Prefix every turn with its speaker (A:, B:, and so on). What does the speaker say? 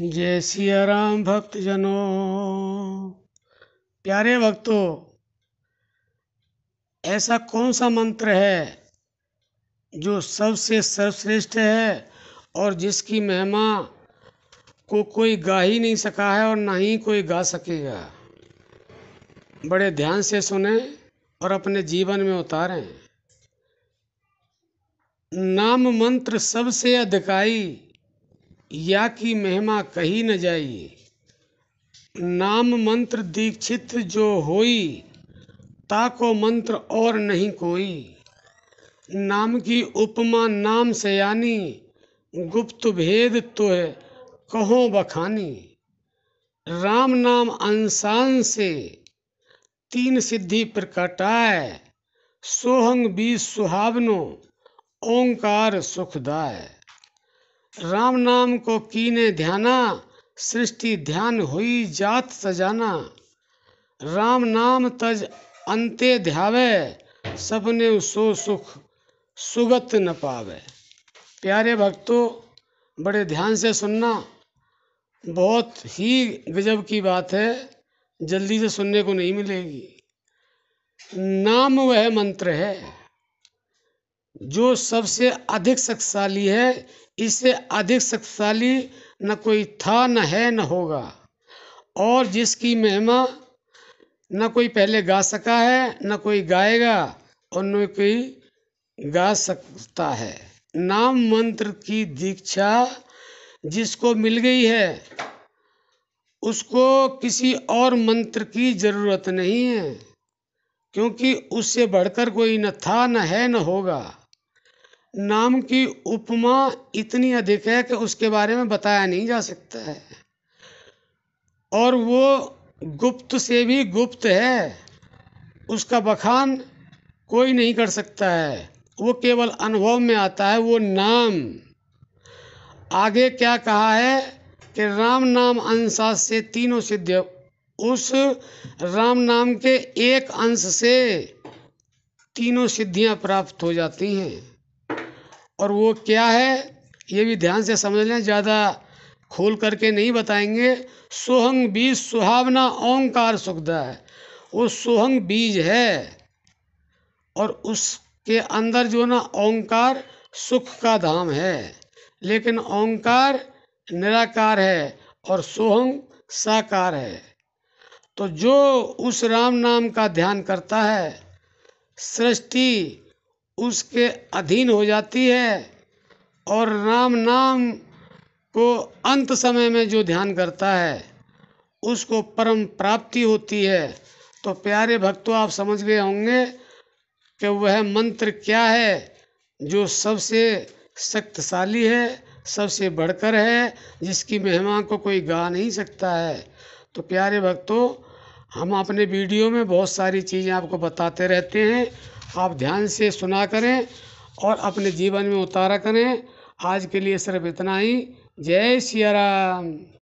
A: जय सिया राम जनो प्यारे भक्तों ऐसा कौन सा मंत्र है जो सबसे सर्वश्रेष्ठ है और जिसकी महिमा को कोई गा ही नहीं सका है और ना ही कोई गा सकेगा बड़े ध्यान से सुने और अपने जीवन में उतारें नाम मंत्र सबसे अधिकाई या की महिमा कही न जाई नाम मंत्र दीक्षित जो होई ताको मंत्र और नहीं कोई नाम की उपमा नाम से यानी गुप्त भेद तो है कहो बखानी राम नाम अंशान से तीन सिद्धि प्रकटाए सोहंग बीस सुहावनो ओंकार सुखदाय राम नाम को कीने ध्याना सृष्टि ध्यान हुई जात सजाना राम नाम तज अंते ध्यावे सपने सो सुख सुगत न पावे प्यारे भक्तों बड़े ध्यान से सुनना बहुत ही गजब की बात है जल्दी से सुनने को नहीं मिलेगी नाम वह मंत्र है जो सबसे अधिक शक्तिशाली है इससे अधिक शक्तिशाली न कोई था न है न होगा और जिसकी महिमा न कोई पहले गा सका है न कोई गाएगा और न कोई गा सकता है नाम मंत्र की दीक्षा जिसको मिल गई है उसको किसी और मंत्र की ज़रूरत नहीं है क्योंकि उससे बढ़कर कोई न था न है न होगा नाम की उपमा इतनी अधिक है कि उसके बारे में बताया नहीं जा सकता है और वो गुप्त से भी गुप्त है उसका बखान कोई नहीं कर सकता है वो केवल अनुभव में आता है वो नाम आगे क्या कहा है कि राम नाम अंशास से तीनों सिद्ध उस राम नाम के एक अंश से तीनों सिद्धियां प्राप्त हो जाती हैं और वो क्या है ये भी ध्यान से समझ लें ज़्यादा खोल करके नहीं बताएंगे सोहंग बीज सुहावना ओंकार सुखदा है वो सोहंग बीज है और उसके अंदर जो ना ओंकार सुख का धाम है लेकिन ओंकार निराकार है और सोहंग साकार है तो जो उस राम नाम का ध्यान करता है सृष्टि उसके अधीन हो जाती है और राम नाम को अंत समय में जो ध्यान करता है उसको परम प्राप्ति होती है तो प्यारे भक्तों आप समझ गए होंगे कि वह मंत्र क्या है जो सबसे शक्तिशाली है सबसे बढ़कर है जिसकी मेहमान को कोई गा नहीं सकता है तो प्यारे भक्तों हम अपने वीडियो में बहुत सारी चीज़ें आपको बताते रहते हैं आप ध्यान से सुना करें और अपने जीवन में उतारा करें आज के लिए सिर्फ इतना ही जय सिया राम